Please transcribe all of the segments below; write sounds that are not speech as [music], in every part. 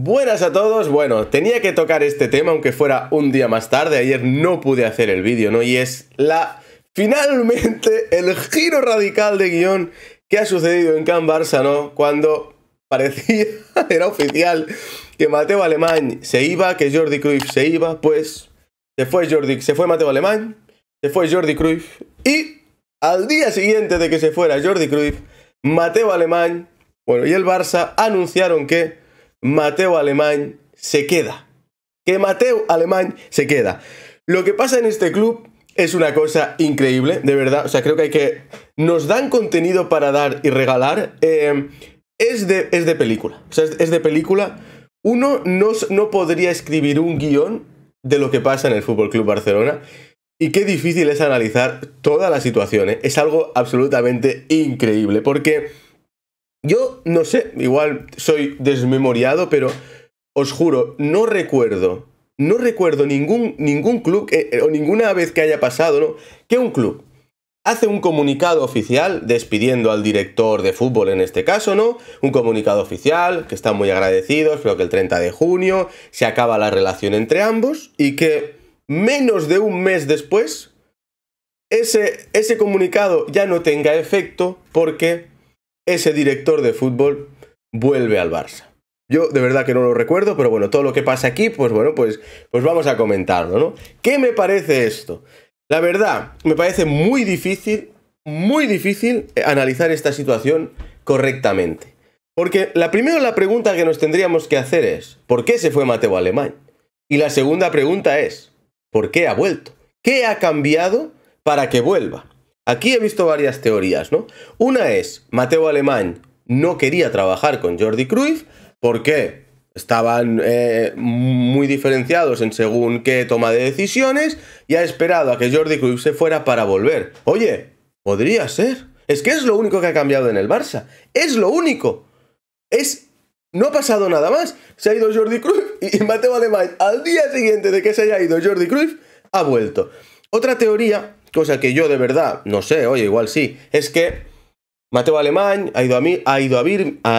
Buenas a todos, bueno, tenía que tocar este tema aunque fuera un día más tarde, ayer no pude hacer el vídeo, ¿no? Y es la, finalmente, el giro radical de guión que ha sucedido en Can Barça, ¿no? Cuando parecía, [laughs] era oficial, que Mateo Alemán se iba, que Jordi Cruyff se iba, pues se fue Jordi, se fue Mateo Alemán, se fue Jordi Cruyff y al día siguiente de que se fuera Jordi Cruz, Mateo Alemán, bueno, y el Barça anunciaron que Mateo Alemán se queda. Que Mateo Alemán se queda. Lo que pasa en este club es una cosa increíble, de verdad. O sea, creo que hay que... Nos dan contenido para dar y regalar. Eh, es, de, película. O sea, es de película. Uno no, podría escribir un guión de lo que pasa en el Fútbol Club Barcelona. Y qué difícil es analizar toda la situación. ¿eh? Es algo absolutamente increíble. Porque yo no sé, igual soy desmemoriado, pero os juro, no recuerdo, no recuerdo ningún, ningún club eh, o ninguna vez que haya pasado, ¿no? Que un club hace un comunicado oficial despidiendo al director de fútbol en este caso, ¿no? Un comunicado oficial que están muy agradecidos, creo que el 30 de junio se acaba la relación entre ambos y que menos de un mes después ese, ese comunicado ya no tenga efecto porque ese director de fútbol vuelve al Barça. Yo de verdad que no lo recuerdo, pero bueno, todo lo que pasa aquí, pues bueno, pues, pues vamos a comentarlo, ¿no? ¿Qué me parece esto? La verdad, me parece muy difícil, muy difícil eh, analizar esta situación correctamente. Porque la primera la pregunta que nos tendríamos que hacer es, ¿por qué se fue Mateo Alemán? Y la segunda pregunta es, ¿por qué ha vuelto? ¿Qué ha cambiado para que vuelva? Aquí he visto varias teorías, ¿no? Una es, Mateo Alemán no quería trabajar con Jordi Cruz porque estaban eh, muy diferenciados en según qué toma de decisiones y ha esperado a que Jordi Cruz se fuera para volver. Oye, podría ser. Es que es lo único que ha cambiado en el Barça. Es lo único. Es... No ha pasado nada más. Se ha ido Jordi Cruz y [laughs] Mateo Alemán al día siguiente de que se haya ido Jordi Cruz ha vuelto. Otra teoría cosa que yo de verdad, no sé, oye, igual sí, es que Mateo Alemán ha ido a, mí, ha ido a,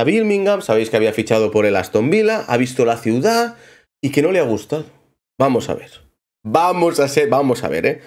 Birmingham, sabéis que había fichado por el Aston Villa, ha visto la ciudad y que no le ha gustado. Vamos a ver. Vamos a ser, vamos a ver, ¿eh?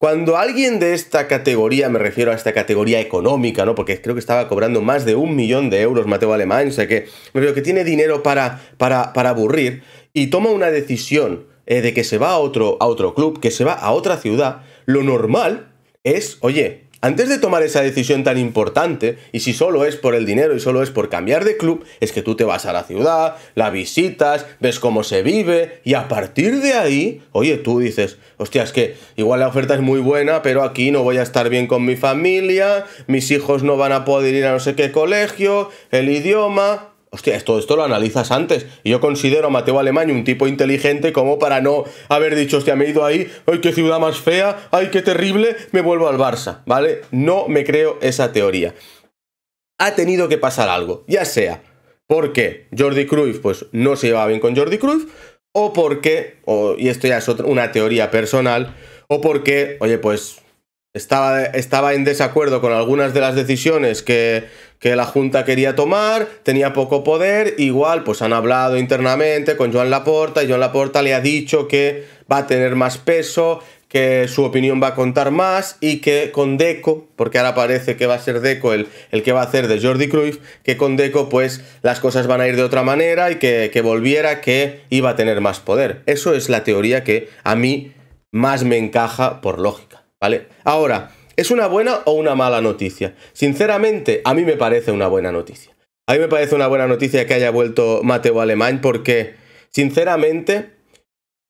Cuando alguien de esta categoría, me refiero a esta categoría económica, ¿no? Porque creo que estaba cobrando más de un millón de euros Mateo Alemán, o sea que, creo que tiene dinero para, para, para aburrir y toma una decisión eh, de que se va a otro, a otro club, que se va a otra ciudad, lo normal es, oye, antes de tomar esa decisión tan importante, y si solo es por el dinero y solo es por cambiar de club, es que tú te vas a la ciudad, la visitas, ves cómo se vive, y a partir de ahí, oye, tú dices, hostia, es que igual la oferta es muy buena, pero aquí no voy a estar bien con mi familia, mis hijos no van a poder ir a no sé qué colegio, el idioma, Hostia, todo esto lo analizas antes. Y yo considero a Mateo Alemán un tipo inteligente como para no haber dicho, hostia, me he ido ahí, ay, qué ciudad más fea, ay, qué terrible, me vuelvo al Barça, ¿vale? No me creo esa teoría. Ha tenido que pasar algo, ya sea porque Jordi Cruz pues, no se llevaba bien con Jordi Cruz o porque, y esto ya es una teoría personal, o porque, oye, pues estaba, estaba en desacuerdo con algunas de las decisiones que, que la Junta quería tomar, tenía poco poder, igual pues han hablado internamente con Joan Laporta y Joan Laporta le ha dicho que va a tener más peso, que su opinión va a contar más y que con Deco, porque ahora parece que va a ser Deco el, que va a hacer de Jordi Cruyff, que con Deco pues las cosas van a ir de otra manera y que, que volviera que iba a tener más poder. Eso es la teoría que a mí más me encaja por lógica. ¿Vale? Ahora, ¿es una buena o una mala noticia? Sinceramente, a mí me parece una buena noticia. A mí me parece una buena noticia que haya vuelto Mateo Alemán porque, sinceramente,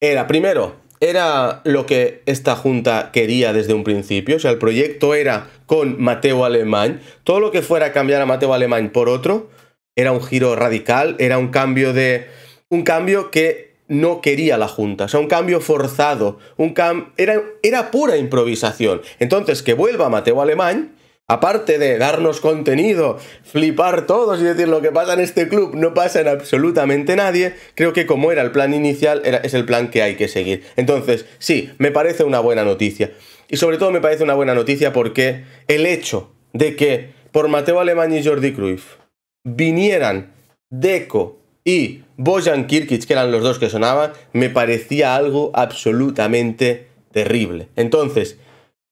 era, primero, era lo que esta junta quería desde un principio. O sea, el proyecto era con Mateo Alemán. Todo lo que fuera cambiar a Mateo Alemán por otro era un giro radical, era un cambio de. Un cambio que no quería la Junta. O sea, un cambio forzado. Un era, pura improvisación. Entonces, que vuelva Mateo Alemán, aparte de darnos contenido, flipar todos y decir lo que pasa en este club no pasa en absolutamente nadie, creo que como era el plan inicial, es el plan que hay que seguir. Entonces, sí, me parece una buena noticia. Y sobre todo me parece una buena noticia porque el hecho de que por Mateo Alemán y Jordi Cruyff vinieran Deco, y Bojan Kirkic, que eran los dos que sonaban, me parecía algo absolutamente terrible. Entonces,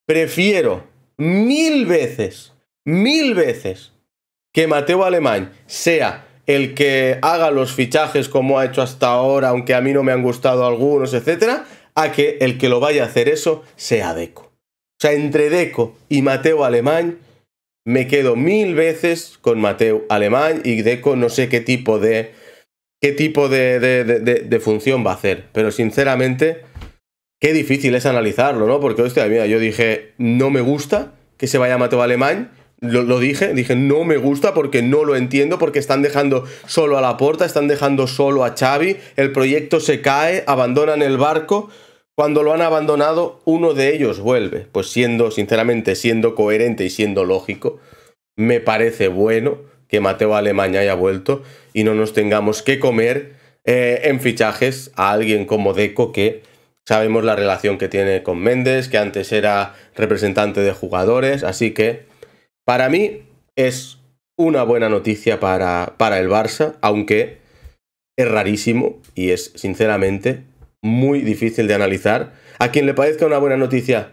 prefiero mil veces, mil veces, que Mateo Alemán sea el que haga los fichajes como ha hecho hasta ahora, aunque a mí no me han gustado algunos, etcétera, a que el que lo vaya a hacer eso sea Deco. O sea, entre Deco y Mateo Alemán, me quedo mil veces con Mateo Alemán y Deco no sé qué tipo de qué tipo de, función va a hacer. Pero sinceramente, qué difícil es analizarlo, ¿no? Porque, hostia, mira, yo dije, no me gusta que se vaya Mateo Alemán. Lo, lo, dije, dije, no me gusta porque no lo entiendo, porque están dejando solo a la porta, están dejando solo a Xavi, el proyecto se cae, abandonan el barco. Cuando lo han abandonado, uno de ellos vuelve. Pues siendo, sinceramente, siendo coherente y siendo lógico, me parece bueno que Mateo Alemania haya vuelto y no nos tengamos que comer eh, en fichajes a alguien como Deco que sabemos la relación que tiene con Méndez, que antes era representante de jugadores, así que para mí es una buena noticia para, para el Barça, aunque es rarísimo y es sinceramente muy difícil de analizar. A quien le parezca una buena noticia,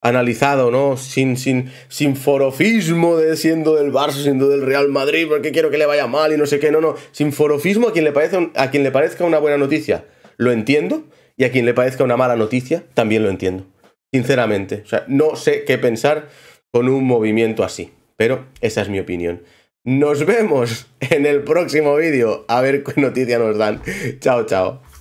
analizado, ¿no? Sin, sin, sin forofismo de siendo del Barça, siendo del Real Madrid, porque quiero que le vaya mal y no sé qué, no, no. Sin forofismo a quien le, parezca, a quien le parezca una buena noticia, lo entiendo, y a quien le parezca una mala noticia, también lo entiendo. Sinceramente, o sea, no sé qué pensar con un movimiento así, pero esa es mi opinión. Nos vemos en el próximo vídeo, a ver qué noticia nos dan. Chao, chao.